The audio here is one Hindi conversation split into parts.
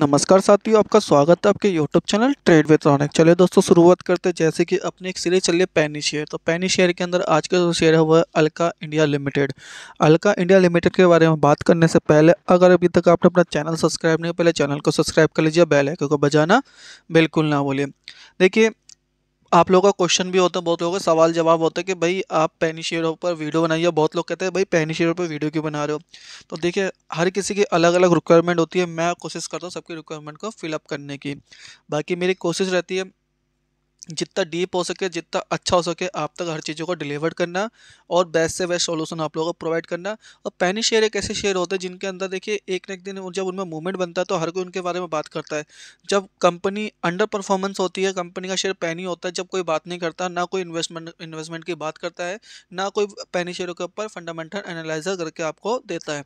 नमस्कार साथियों आपका स्वागत है आपके YouTube channel trade with Ronik चलिए दोस्तों शुरुआत करते हैं जैसे कि अपने एक सीरीज चलिए पैनी शेयर तो पैनी शेयर के अंदर आज का जो शेयर है वह Alka India limited Alka India limited के बारे में बात करने से पहले अगर अभी तक आपने अपना चैनल सब्सक्राइब नहीं पहले चैनल को सब्सक्राइब कर लीजिए बैलैक को बजाना बिल्कुल ना बोलिए देखिए आप लोगों का क्वेश्चन भी होता है बहुत लोगों का सवाल जवाब होता है कि भाई आप पैनी शेयरों पर वीडियो बनाइए बहुत लोग कहते हैं भाई पैनी शेयरों पर वीडियो क्यों बना रहे हो तो देखिए हर किसी की अलग अलग रिक्वायरमेंट होती है मैं कोशिश करता हूँ सबकी रिक्वायरमेंट को फिलअप करने की बाकी मेरी कोशिश रहती है जितना डीप हो सके जितना अच्छा हो सके आप तक हर चीज़ों को डिलीवर करना और बेस्ट से बेस्ट सॉल्यूशन आप लोगों को प्रोवाइड करना और पैनी शेयर एक ऐसे शेयर होते हैं जिनके अंदर देखिए एक ना एक दिन जब उनमें मूवमेंट बनता है तो हर कोई उनके बारे में बात करता है जब कंपनी अंडर परफॉर्मेंस होती है कंपनी का शेयर पैनी होता है जब कोई बात नहीं करता ना कोई इन्वेस्टमेंट इन्वेस्टमेंट की बात करता है ना कोई पैनी शेयरों के ऊपर फंडामेंटल एनालाइजर करके आपको देता है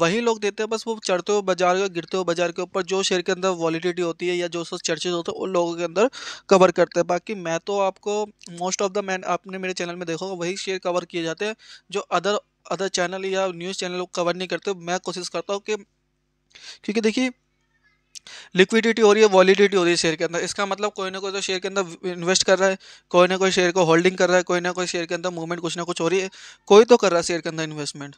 वही लोग देते हैं बस वो चढ़ते हुए बाजार गिरते हुए बाजार के ऊपर जो शेयर के अंदर वॉलीडिटी होती है या जो चर्चेज होते हैं उन लोगों के अंदर कवर करते हैं हैं बाकी मैं तो आपको मोस्ट ऑफ द मैन आपने मेरे चैनल में देखा वही शेयर कवर किए जाते हैं जो अदर अदर चैनल या न्यूज़ चैनल कवर नहीं करते मैं कोशिश करता हूँ कि क्योंकि देखिए लिक्विडिटी हो रही है वॉलीडिटी हो रही है शेयर के अंदर इसका मतलब कोई ना कोई तो शेयर के अंदर इन्वेस्ट कर रहा है कोई ना कोई शेयर को होल्डिंग कर रहा है कोई ना कोई शेयर के अंदर मूवमेंट कुछ ना कुछ हो रही है कोई तो कर रहा है शेयर के अंदर इन्वेस्टमेंट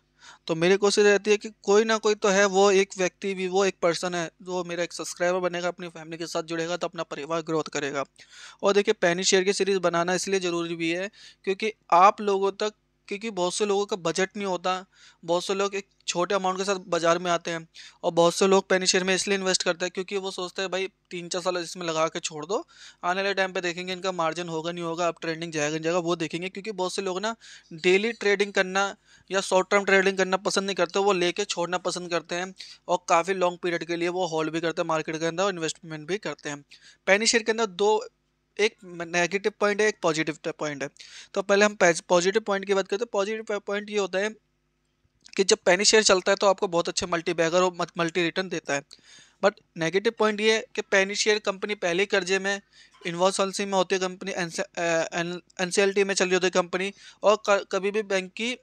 तो मेरी कोशिश रहती है कि कोई ना कोई तो है वो एक व्यक्ति भी वो एक पर्सन है जो मेरा एक सब्सक्राइबर बनेगा अपनी फैमिली के साथ जुड़ेगा तो अपना परिवार ग्रोथ करेगा और देखिए पैनी शेयर की सीरीज़ बनाना इसलिए ज़रूरी भी है क्योंकि आप लोगों तक क्योंकि बहुत से लोगों का बजट नहीं होता बहुत से लोग एक छोटे अमाउंट के साथ बाज़ार में आते हैं और बहुत से लोग पेनी शेयर में इसलिए इन्वेस्ट करते हैं क्योंकि वो सोचते हैं भाई तीन चार साल इसमें लगा के छोड़ दो आने वाले टाइम पे देखेंगे इनका मार्जिन होगा नहीं होगा अब ट्रेडिंग जाएगा नहीं जाएगा वो देखेंगे क्योंकि बहुत से लोग ना डेली ट्रेडिंग करना या शॉर्ट टर्म ट्रेडिंग करना पसंद नहीं करते वो लेके छोड़ना पसंद करते हैं और काफ़ी लॉन्ग पीरियड के लिए वो होल्ड भी करते हैं मार्केट के अंदर और इन्वेस्टमेंट भी करते हैं पेनी शेयर के अंदर दो एक नेगेटिव पॉइंट है एक पॉजिटिव पॉइंट है तो पहले हम पॉजिटिव पॉइंट की बात करते हैं पॉजिटिव पॉइंट ये होता है कि जब पेनी शेयर चलता है तो आपको बहुत अच्छे मल्टी बैगर और मल्टी रिटर्न देता है बट नेगेटिव पॉइंट ये है कि पेनी शेयर कंपनी पहले कर्जे में इन्वॉल्सॉल्सी में होती है company N C L T में चल रही होती है कंपनी और कभी भी बैंक की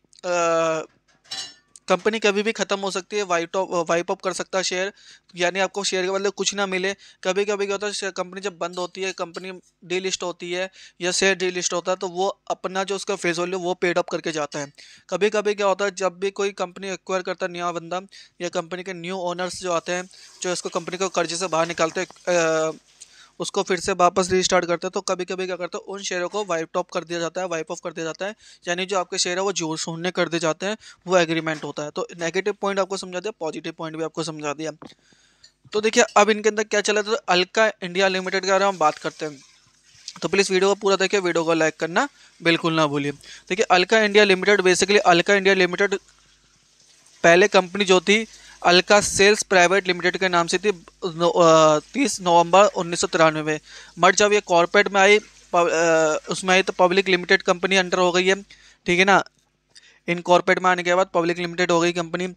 कंपनी कभी भी खत्म हो सकती है वाइट ऑफ वाइप ऑफ कर सकता है शेयर यानी आपको शेयर के बदले कुछ ना मिले कभी कभी क्या होता है कंपनी जब बंद होती है कंपनी डी लिस्ट होती है या शेयर डी लिस्ट होता है तो वो अपना जो उसका फेस वैल्यू वो पेड अप करके जाता है कभी कभी क्या होता है जब भी कोई कंपनी एक्वायर करता है नया बंदा या कंपनी के न्यू ओनर्स जो आते हैं जो इसको कंपनी को कर्जे से बाहर निकालते उसको फिर से वापस रिस्टार्ट करते हैं तो कभी कभी क्या करते हैं उन शेयरों को वाइप टॉप कर दिया जाता है वाइप ऑफ कर दिया जाता है यानी जो आपके शेयर है वो जोर शून्य कर दिए जाते हैं वो एग्रीमेंट होता है तो नेगेटिव पॉइंट आपको समझा दिया पॉजिटिव पॉइंट भी आपको समझा दिया तो देखिए अब इनके अंदर क्या चला था तो अलका इंडिया लिमिटेड के बारे में हम बात करते हैं तो प्लीज़ वीडियो को पूरा देखिए वीडियो को लाइक करना बिल्कुल ना भूलिए देखिए Alka India limited basically Alka India limited पहले कंपनी जो थी अलका सेल्स प्राइवेट लिमिटेड के नाम से थी तीस नवंबर उन्नीस में मगर जब ये कॉरपोरेट में आई उसमें आई तो पब्लिक लिमिटेड कंपनी अंडर हो गई है ठीक है ना इन कॉरपोरेट में आने के बाद पब्लिक लिमिटेड हो गई कंपनी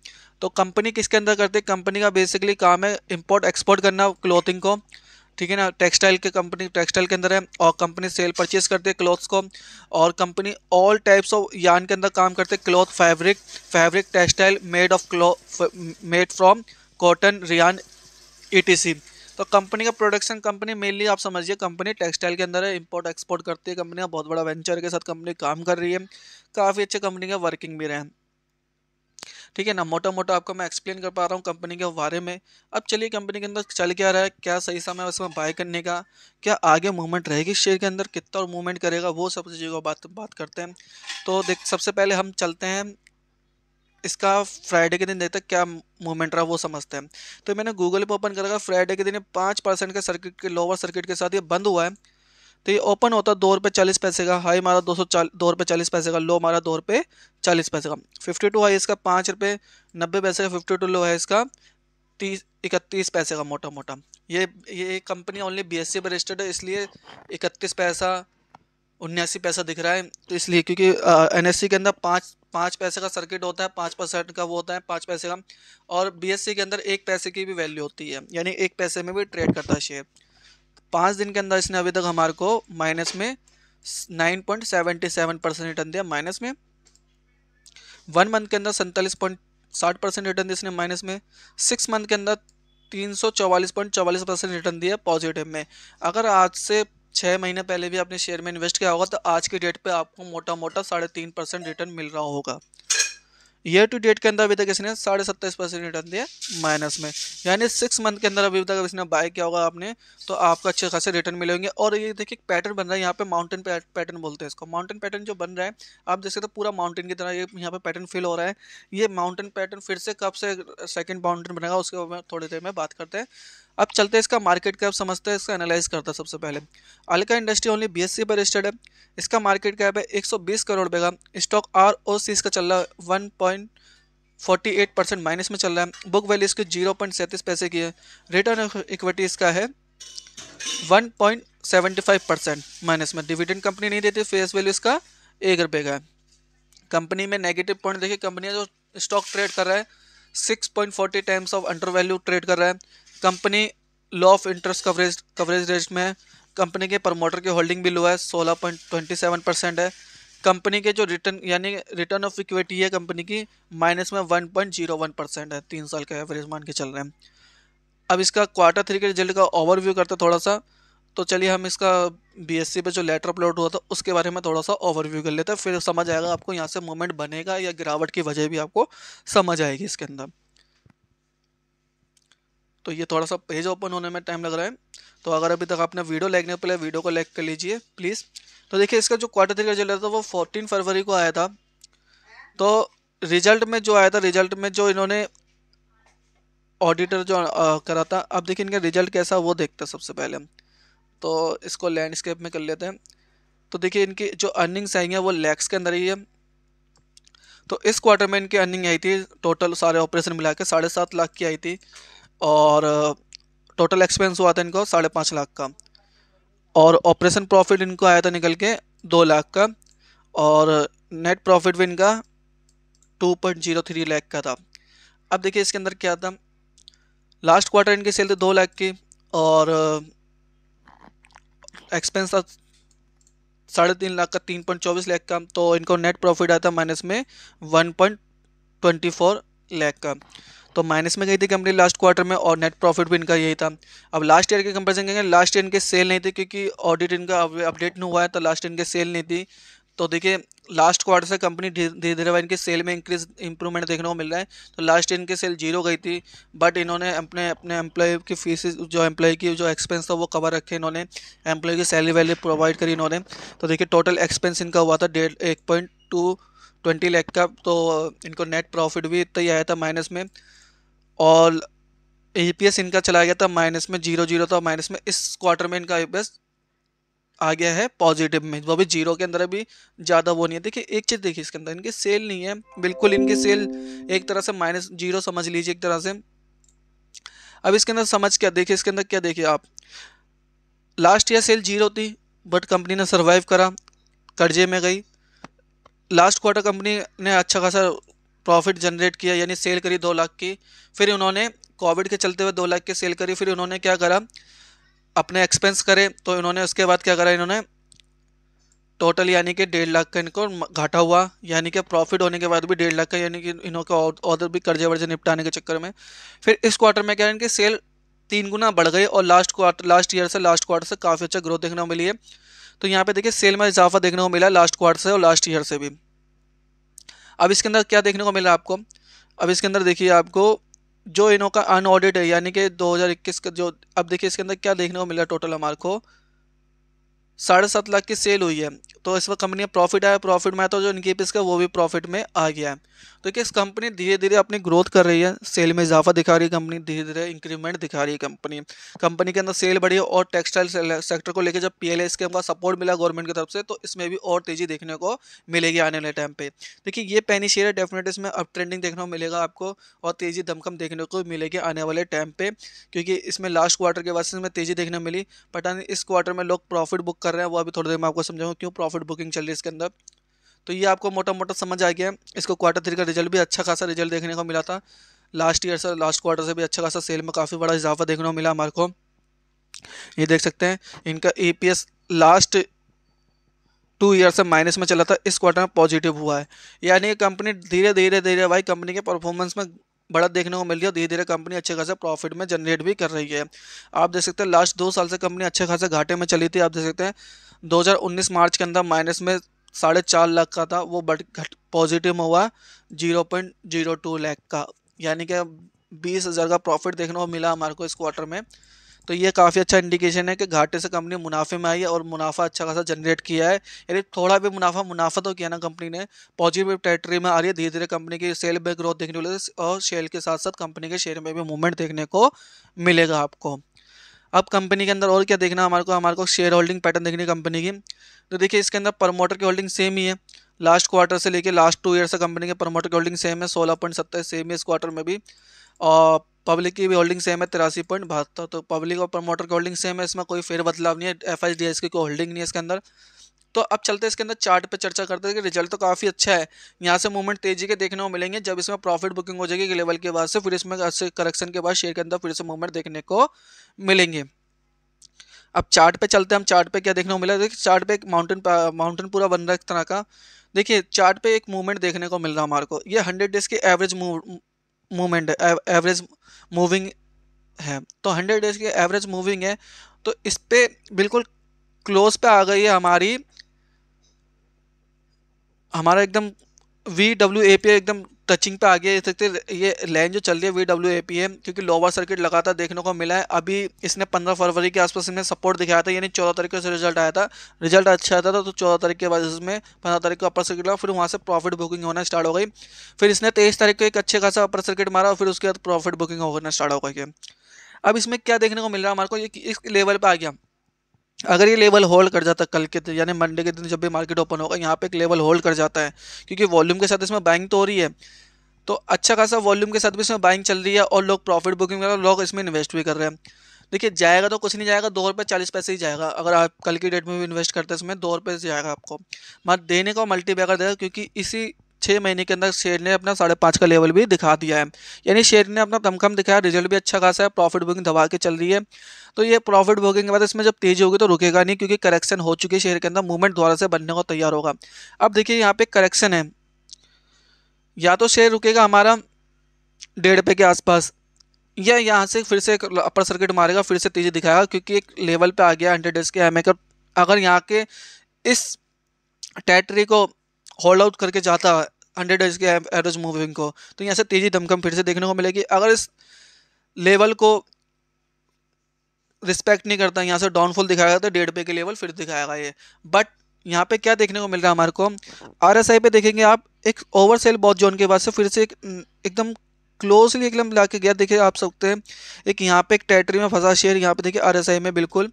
तो कंपनी किसके अंदर करती है कंपनी का बेसिकली काम है इंपोर्ट एक्सपोर्ट करना क्लोथिंग को ठीक है ना टेक्सटाइल के कंपनी टेक्सटाइल के अंदर है और कंपनी सेल परचेज करती है क्लॉथ्स को और कंपनी ऑल टाइप्स ऑफ यान के अंदर काम करते हैं cloth fabric fabric textile made of cloth made from cotton rayon ई तो कंपनी का प्रोडक्शन कंपनी मेनली आप समझिए कंपनी टेक्सटाइल के अंदर है इंपोर्ट एक्सपोर्ट करती है कंपनी बहुत बड़ा वेंचर के साथ कंपनी काम कर रही है काफ़ी अच्छे कंपनी का वर्किंग भी रहे हैं ठीक है ना मोटा मोटा आपको मैं एक्सप्लेन कर पा रहा हूँ कंपनी के बारे में अब चलिए कंपनी के अंदर चल क्या रहा है क्या सही समय उसमें बाय करने का क्या आगे मूवमेंट रहेगी शेयर के अंदर कितना और मूवमेंट करेगा वो सब चीज़ों बात बात करते हैं तो देख सबसे पहले हम चलते हैं इसका फ्राइडे के दिन देखते हैं क्या मूवमेंट रहा वो समझते हैं तो मैंने गूगल पर ओपन करा फ्राइडे के दिन पाँच परसेंट के सर्किट के लोअर सर्किट के साथ ये बंद हुआ है तो ये ओपन होता है दो रुपये चालीस पैसे का हाई मारा दो सौ चाल दो रुपये चालीस पैसे का लो मारा दो रुपये चालीस पैसे का फिफ्टी टू हाई इसका पाँच रुपये नब्बे पैसे का फिफ्टी टू लो है इसका तीस इकतीस पैसे का मोटा मोटा ये ये company only B S C पर रजिस्टर्ड है इसलिए इकतीस पैसा उन्यासी पैसा दिख रहा है तो इसलिए क्योंकि एन एस सी के अंदर पाँच पाँच पैसे का सर्किट होता है पाँच परसेंट का वो होता है पाँच पैसे का और बी एस सी के अंदर एक पैसे की भी वैल्यू होती है यानी एक पैसे में भी ट्रेड करता है शेयर पाँच दिन के अंदर इसने अभी तक हमारे को माइनस में nine point seventy seven percent return दिया माइनस में वन मंथ के अंदर सैंतालीस पॉइंट साठ परसेंट रिटर्न दिया इसने माइनस में सिक्स मंथ के अंदर तीन सौ चौवालीस पॉइंट चौवालीस परसेंट रिटर्न दिया पॉजिटिव में अगर आज से छः महीने पहले भी आपने शेयर में इन्वेस्ट किया होगा तो आज की डेट पर आपको मोटा मोटा साढ़े तीन परसेंट रिटर्न मिल रहा होगा ईयर टू डेट के अंदर अभी तक इसने साढ़े सत्ताईस परसेंट रिटर्न दिया माइनस में यानी सिक्स मंथ के अंदर अभी तक इसने बाय किया होगा आपने तो आपको अच्छे खासे रिटर्न मिले होंगे और ये देखिए पैटर्न बन रहा है यहाँ पे माउंटेन पैटर्न बोलते हैं इसको माउंटेन पैटर्न जो बन रहा है आप देख सकते हो पूरा माउंटेन की तरह ये यहाँ पे पैटर्न फिल हो रहा है ये माउंटेन पैटर्न फिर से कब से सेकेंड माउंटेन बनेगा उसके बारे में थोड़ी देर में बात करते हैं अब चलते हैं इसका मार्केट कैप समझते हैं इसका एनालाइज करता है सबसे पहले अलका इंडस्ट्री ओनली बीएससी पर रजिस्टर्ड है इसका मार्केट कैप है 120 करोड़ रुपये का स्टॉक आर ओ सी इसका चल रहा है one point forty eight percent minus में चल रहा है बुक वैल्यू इसकी जीरो पॉइंट सैंतीस पैसे की है रिटर्न इक्विटी इसका है one point seventy five percent minus में डिविडेंड कंपनी नहीं देती फेस वैल्यू इसका एक रुपये का है कंपनी में नेगेटिव पॉइंट देखिए कंपनी जो स्टॉक ट्रेड कर रहा है six point forty times of under value trade कर रहा है company low of interest coverage coverage rate में है कंपनी के प्रमोटर की होल्डिंग भी लो है सोलह पॉइंट ट्वेंटी सेवन परसेंट है कंपनी के जो रिटर्न यानी रिटर्न ऑफ इक्विटी है कंपनी की माइनस में one point zero one percent है तीन साल का एवरेज मान के चल रहे हैं अब इसका क्वार्टर थ्री के रिजल्ट का ओवरव्यू करते थोड़ा सा तो चलिए हम इसका बीएससी e पे जो लेटर अपलोड हुआ था उसके बारे में थोड़ा सा ओवरव्यू कर लेते हैं फिर समझ आएगा आपको यहाँ से मूवमेंट बनेगा या गिरावट की वजह भी आपको समझ आएगी इसके अंदर तो ये थोड़ा सा पेज ओपन होने में टाइम लग रहा है तो अगर अभी तक आपने वीडियो लाइक नहीं पहले वीडियो को लाइक कर लीजिए प्लीज़ तो देखिए इसका जो क्वार्टर थ्री का रिजल्ट था वो फोर्टीन फरवरी को आया था तो रिजल्ट में जो आया था रिजल्ट में जो इन्होंने ऑडिटर जो करा था अब देखिए इनका रिजल्ट कैसा वो देखते हैं सबसे पहले हम तो इसको लैंडस्केप में कर लेते हैं तो देखिए इनकी जो अर्निंग्स आई हैं वो लैक्स के अंदर ही है तो इस क्वार्टर में इनकी अर्निंग आई थी टोटल सारे ऑपरेशन मिला के साढ़े सात लाख की आई थी और टोटल uh, एक्सपेंस हुआ था इनको साढ़े पाँच लाख का और ऑपरेशन प्रॉफिट इनको आया था निकल के दो लाख का और नेट प्रॉफिट भी इनका two point zero three lakh का था अब देखिए इसके अंदर क्या था लास्ट क्वार्टर इनकी सेल थी दो लाख की और एक्सपेंस uh, था साढ़े तीन लाख का तीन पॉइंट चौबीस लाख का तो इनको नेट प्रॉफिट आया था माइनस में one point twenty four lakh का तो माइनस में गई थी कंपनी लास्ट क्वार्टर में और नेट प्रॉफिट भी इनका यही था अब लास्ट ईयर के कंपेरिजन करेंगे लास्ट ईयर इनके सेल नहीं थे क्योंकि ऑडिट इनका अपडेट नहीं हुआ है तो लास्ट ईयर इनके सेल नहीं थी तो देखिए लास्ट क्वार्टर से कंपनी धीरे धीरे इनके सेल में इंक्रीज इंप्रूवमेंट देखने को मिल रहा है तो लास्ट ईयर इनकी सेल जीरो गई थी बट इन्होंने अपने अपने एम्प्लॉय की फीस जो एम्प्लॉय की जो एक्सपेंस था वो कवर रखे इन्होंने एम्प्लॉय की सैलरी वैल्यू प्रोवाइड करी इन्होंने तो देखिए टोटल एक्सपेंस इनका हुआ था डेढ़ एक पॉइंट टू ट्वेंटी लैख का तो इनको नेट प्रॉफिट भी इतना ही आया था माइनस में और ए इनका चला गया था माइनस में जीरो जीरो था माइनस में इस क्वार्टर में इनका ए आ गया है पॉजिटिव में वो भी जीरो के अंदर अभी ज़्यादा वो नहीं है देखिए एक चीज़ देखिए इसके अंदर इनकी सेल नहीं है बिल्कुल इनकी सेल एक तरह से माइनस जीरो समझ लीजिए एक तरह से अब इसके अंदर समझ क्या देखिए इसके अंदर क्या देखिए आप लास्ट ईयर सेल जीरो थी बट कंपनी ने सर्वाइव करा कर्जे में गई लास्ट क्वार्टर कंपनी ने अच्छा खासा प्रॉफिट जनरेट किया यानी सेल करी दो लाख की फिर उन्होंने कोविड के चलते हुए दो लाख की सेल करी फिर उन्होंने क्या करा अपने एक्सपेंस करे तो इन्होंने उसके बाद क्या करा इन्होंने टोटल यानी कि डेढ़ लाख का इनको घाटा हुआ यानी कि प्रॉफिट होने के बाद भी डेढ़ लाख का यानी कि इन्हों का ऑर्डर भी कर्जे वर्जे निपटाने के चक्कर में फिर इस क्वार्टर में क्या है इनकी सेल तीन गुना बढ़ गई और लास्ट क्वार्टर लास्ट ईयर से लास्ट क्वार्टर से काफ़ी अच्छा ग्रोथ देखने को मिली है तो यहाँ पे देखिए सेल में इजाफा देखने को मिला लास्ट क्वार्टर से और लास्ट ईयर से भी अब इसके अंदर क्या देखने को मिला आपको अब इसके अंदर देखिए आपको जो इनों का अनऑडिट है यानी कि 2021 का जो अब देखिए इसके अंदर क्या देखने को मिला टोटल हमारे को साढ़े सात लाख की सेल हुई है तो इस वक्त कंपनी प्रॉफिट आया प्रॉफिट में आया तो जो इनकी इसका वो भी प्रॉफिट में आ गया है तो क्या इस कंपनी धीरे धीरे अपनी ग्रोथ कर रही है सेल में इजाफा दिखा रही है कंपनी धीरे धीरे इंक्रीमेंट दिखा रही है कंपनी कंपनी के अंदर सेल बढ़ी है और टेक्सटाइल सेक्टर को लेकर जब पी एल के का सपोर्ट मिला गवर्नमेंट की तरफ से तो इसमें भी और तेज़ी देखने को मिलेगी आने वाले टाइम पे देखिए ये पैनी शेयर है डेफिनेट इसमें अप ट्रेंडिंग देखने को मिलेगा आपको और तेज़ी दमकम देखने को मिलेगी आने वाले टाइम पे क्योंकि इसमें लास्ट क्वार्टर के वजह से इसमें तेज़ी देखने को मिली पता इस क्वार्टर में लोग प्रॉफिट बुक कर रहे हैं वो अभी थोड़ी देर में आपको समझाऊंगा क्यों प्रॉफिट बुकिंग चल रही है इसके अंदर तो ये आपको मोटा मोटा समझ आ गया इसको क्वार्टर थ्री का रिजल्ट भी अच्छा खासा रिजल्ट देखने को मिला था लास्ट ईयर से लास्ट क्वार्टर से भी अच्छा खासा सेल में काफ़ी बड़ा इजाफा देखने को मिला हमारे को ये देख सकते हैं इनका ए लास्ट टू ईयर से माइनस में चला था इस क्वार्टर में पॉजिटिव हुआ है यानी कंपनी धीरे धीरे धीरे भाई कंपनी के परफॉर्मेंस में बढ़त देखने को मिल रही है धीरे धीरे कंपनी अच्छे खासे प्रॉफिट में जनरेट भी कर रही है आप देख सकते हैं लास्ट दो साल से कंपनी अच्छे खासे घाटे में चली थी आप देख सकते हैं 2019 मार्च के अंदर माइनस में साढ़े चार लाख का था वो बट घट पॉजिटिव हुआ zero point zero two lakh का यानी कि बीस हज़ार का प्रॉफिट देखने को मिला हमारे को इस क्वार्टर में तो ये काफ़ी अच्छा इंडिकेशन है कि घाटे से कंपनी मुनाफे में आई है और मुनाफा अच्छा खासा जनरेट किया है यानी थोड़ा भी मुनाफा मुनाफा तो किया ना कंपनी ने पॉजिटिव टेरिटरी में आ रही है धीरे धीरे कंपनी की सेल में ग्रोथ देखने को और शेयर के साथ साथ कंपनी के शेयर में भी मूवमेंट देखने को मिलेगा आपको अब कंपनी के अंदर और क्या देखना हमारे को हमारे को शेयर होल्डिंग पैटर्न देखनी कंपनी की तो देखिए इसके अंदर प्रमोटर की होल्डिंग सेम ही है लास्ट क्वार्टर से लेके लास्ट टू ईयर से कंपनी के प्रमोटर की होल्डिंग सेम है सोलह पॉइंट सत्ताईस सेम है इस क्वार्टर में भी और पब्लिक की भी होल्डिंग सेम है तिरासी पॉइंट बहत्तर तो पब्लिक और प्रमोटर की होल्डिंग सेम है इसमें कोई फेर बदलाव नहीं है एफ एच डी एस की कोई होल्डिंग नहीं है इसके अंदर तो अब चलते हैं इसके अंदर चार्ट पे चर्चा करते हैं कि रिजल्ट तो काफ़ी अच्छा है यहाँ से मूवमेंट तेजी के देखने को मिलेंगे जब इसमें प्रॉफिट बुकिंग हो जाएगी लेवल के बाद से फिर इसमें करेक्शन के बाद शेयर के अंदर फिर से मूवमेंट देखने को मिलेंगे अब चार्ट पे चलते हैं हम चार्ट पे क्या देखने को मिला देखिए चार्ट पे एक माउंटेन माउंटेन पूरा बन रहा है एक तरह का देखिए चार्ट पे एक मूवमेंट देखने को मिल रहा है हमारे को ये हंड्रेड डेज की average move movement average moving है तो हंड्रेड डेज की एवरेज मूविंग है तो इस पर बिल्कुल क्लोज पे आ गई है हमारी हमारा एकदम वी डब्ल्यू ए पी एकदम टचिंग पे आ गया सकते ये लाइन जो चल रही है वी डब्ल्यू ए पी है क्योंकि लोअर सर्किट लगातार देखने को मिला है अभी इसने 15 फरवरी के आसपास इसमें सपोर्ट दिखाया था यानी 14 तारीख को से रिजल्ट आया था रिजल्ट अच्छा आता था तो चौदह तारीख के बाद इसमें पंद्रह तारीख को अपर सर्किट लगा फिर वहाँ से प्रॉफिट बुकिंग होना स्टार्ट हो गई फिर इसने तेईस तारीख को एक अच्छे खासा अपर सर्किट मारा और फिर उसके बाद प्रॉफिट बुकिंग होना स्टार्ट हो गई अब इसमें क्या देखने को मिल रहा है हमारे को ये इस लेवल पर आ गया अगर ये लेवल होल्ड कर जाता कल के दिन यानी मंडे के दिन जब भी मार्केट ओपन होगा यहाँ पे एक लेवल होल्ड कर जाता है क्योंकि वॉल्यूम के साथ इसमें बाइंग तो हो रही है तो अच्छा खासा वॉल्यूम के साथ भी इसमें बाइंग चल रही है और लोग प्रॉफिट बुकिंग कर रहे हैं लोग इसमें इन्वेस्ट भी कर रहे हैं देखिए जाएगा तो कुछ नहीं जाएगा दो रुपये चालीस पैसे ही जाएगा अगर आप कल की डेट में भी इन्वेस्ट करते हैं इसमें दो रुपये से जाएगा आपको मत देने का मल्टीपैकर देगा क्योंकि इसी छः महीने के अंदर शेयर ने अपना साढ़े पाँच का लेवल भी दिखा दिया है यानी शेयर ने अपना दमखम दिखाया रिजल्ट भी अच्छा खासा है प्रॉफिट बुकिंग दबा के चल रही है तो ये प्रॉफिट बुकिंग के बाद इसमें जब तेज़ी होगी तो रुकेगा नहीं क्योंकि करेक्शन हो चुकी है शेयर के अंदर मूवमेंट द्वारा से बनने को तैयार होगा अब देखिए यहाँ पे करेक्शन है या तो शेयर रुकेगा हमारा डेढ़ पे के आसपास या यहाँ से फिर से अपर सर्किट मारेगा फिर से तेज़ी दिखाएगा क्योंकि एक लेवल पे आ गया हंड्रेड डेज के एम अगर यहाँ के इस टैटरी को होल्ड आउट करके जाता हंड्रेड डेज के एवरेज मूविंग को तो यहाँ से तेज़ी धमकम फिर से देखने को मिलेगी अगर इस लेवल को रिस्पेक्ट नहीं करता यहाँ से डाउनफॉल दिखाएगा तो डेढ़ पे के लेवल फिर दिखाएगा ये बट यहाँ पे क्या देखने को मिल रहा है हमारे को आर पे देखेंगे आप एक ओवर सेल बहुत जोन के बाद से फिर से एक हम्म, एकदम क्लोजली एकदम ला के गया देखिए आप सकते हैं एक यहाँ पे एक टेरेटरी में फंसा शेयर यहाँ पे देखिए आरएसआई में बिल्कुल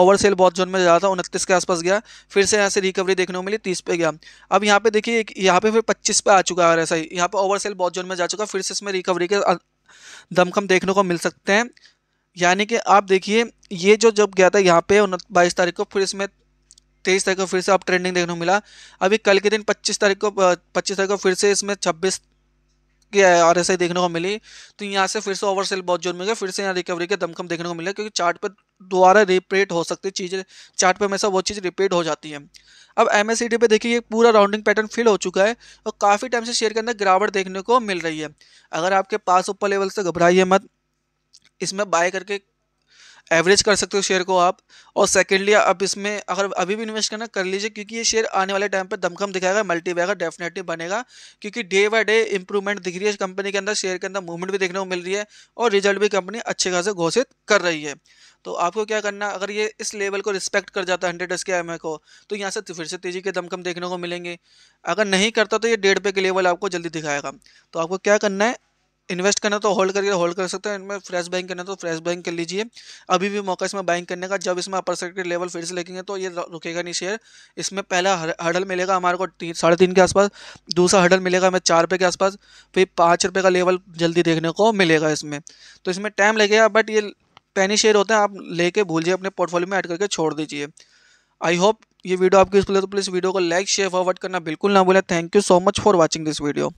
ओवर सेल बहुत जोन में ज़्यादा था उनतीस के आसपास गया फिर से यहाँ से रिकवरी देखने को मिली तीस पे गया अब यहाँ पे देखिए एक यहाँ पे फिर पच्चीस पे आ चुका है आर एस आई यहाँ पर ओवर सेल बहुत जोन में जा चुका फिर से इसमें रिकवरी के दमखम देखने को मिल सकते हैं यानी कि आप देखिए ये जो जब गया था यहाँ पे बाईस तारीख को फिर इसमें तेईस तारीख को फिर से आप ट्रेंडिंग देखने को मिला अभी कल के दिन पच्चीस तारीख को पच्चीस तारीख को फिर से इसमें छब्बीस आर एस आई देखने को मिली तो यहाँ से फिर से ओवर सेल बहुत जोर में गया फिर से यहाँ रिकवरी के दमकम देखने को मिला क्योंकि चार्ट पर दोबारा रिपीट हो सकती चीज़ें चार्ट पे हमेशा वो चीज़ रिपीट हो जाती है अब एम एस पे देखिए पूरा राउंडिंग पैटर्न फिल हो चुका है और काफ़ी टाइम से शेयर के अंदर गिरावट देखने को मिल रही है अगर आपके पास ऊपर लेवल से घबराइए मत इसमें बाय करके एवरेज कर सकते हो शेयर को आप और सेकेंडली आप इसमें अगर अभी भी इन्वेस्ट करना कर लीजिए क्योंकि ये शेयर आने वाले टाइम पे दमखम दिखाएगा मल्टी बैगर डेफिनेटली बनेगा क्योंकि डे बाय डे इंप्रूवमेंट दिख रही है कंपनी के अंदर शेयर के अंदर मूवमेंट भी देखने को मिल रही है और रिजल्ट भी कंपनी अच्छे खासे घोषित कर रही है तो आपको क्या करना अगर ये इस लेवल को रिस्पेक्ट कर जाता है हंड्रेड एस के एम को तो यहाँ से फिर से तेजी के दमकम देखने को मिलेंगे अगर नहीं करता तो ये डेढ़ पे के लेवल आपको जल्दी दिखाएगा तो आपको क्या करना है इन्वेस्ट करना तो होल्ड करके होल्ड कर सकते हैं इनमें फ्रेश बाइंग करना तो फ्रेश बाइंग कर लीजिए अभी भी मौका इसमें बाइंग करने का जब इसमें अपर सर्किट लेवल फिर से लेकेंगे तो ये रुकेगा नहीं शेयर इसमें पहला हडल मिलेगा हमारे को तीन साढ़े तीन के आसपास दूसरा हडल मिलेगा हमें चार रुपये के आसपास फिर पाँच रुपये का लेवल जल्दी देखने को मिलेगा इसमें तो इसमें टाइम लगेगा बट ये पैनी शेयर होते हैं आप लेके भूलिए अपने पोर्टफोलियो में ऐड करके छोड़ दीजिए आई होप ये वीडियो आपकी यूजफुल तो प्लीज़ वीडियो को लाइक शेयर फॉरवर्ड करना बिल्कुल ना भूलें thank you so much for watching this video